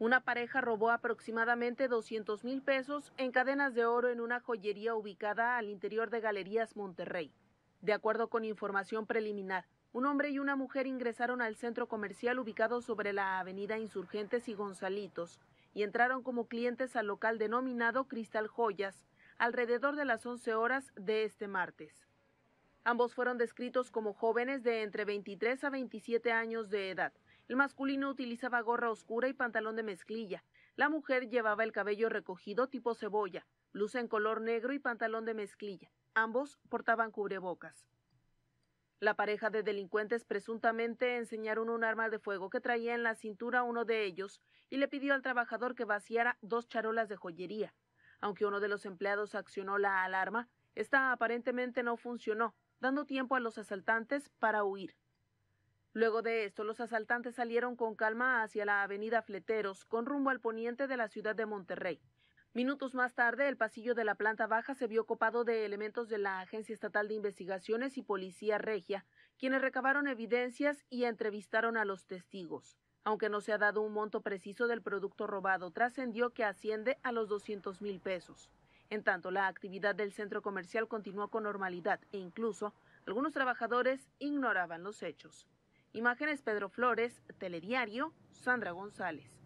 Una pareja robó aproximadamente 200 mil pesos en cadenas de oro en una joyería ubicada al interior de Galerías Monterrey. De acuerdo con información preliminar, un hombre y una mujer ingresaron al centro comercial ubicado sobre la avenida Insurgentes y Gonzalitos y entraron como clientes al local denominado Cristal Joyas alrededor de las 11 horas de este martes. Ambos fueron descritos como jóvenes de entre 23 a 27 años de edad, el masculino utilizaba gorra oscura y pantalón de mezclilla. La mujer llevaba el cabello recogido tipo cebolla, blusa en color negro y pantalón de mezclilla. Ambos portaban cubrebocas. La pareja de delincuentes presuntamente enseñaron un arma de fuego que traía en la cintura uno de ellos y le pidió al trabajador que vaciara dos charolas de joyería. Aunque uno de los empleados accionó la alarma, esta aparentemente no funcionó, dando tiempo a los asaltantes para huir. Luego de esto, los asaltantes salieron con calma hacia la avenida Fleteros, con rumbo al poniente de la ciudad de Monterrey. Minutos más tarde, el pasillo de la planta baja se vio ocupado de elementos de la Agencia Estatal de Investigaciones y Policía Regia, quienes recabaron evidencias y entrevistaron a los testigos. Aunque no se ha dado un monto preciso del producto robado, trascendió que asciende a los 200 mil pesos. En tanto, la actividad del centro comercial continuó con normalidad e incluso algunos trabajadores ignoraban los hechos. Imágenes Pedro Flores, Telediario, Sandra González.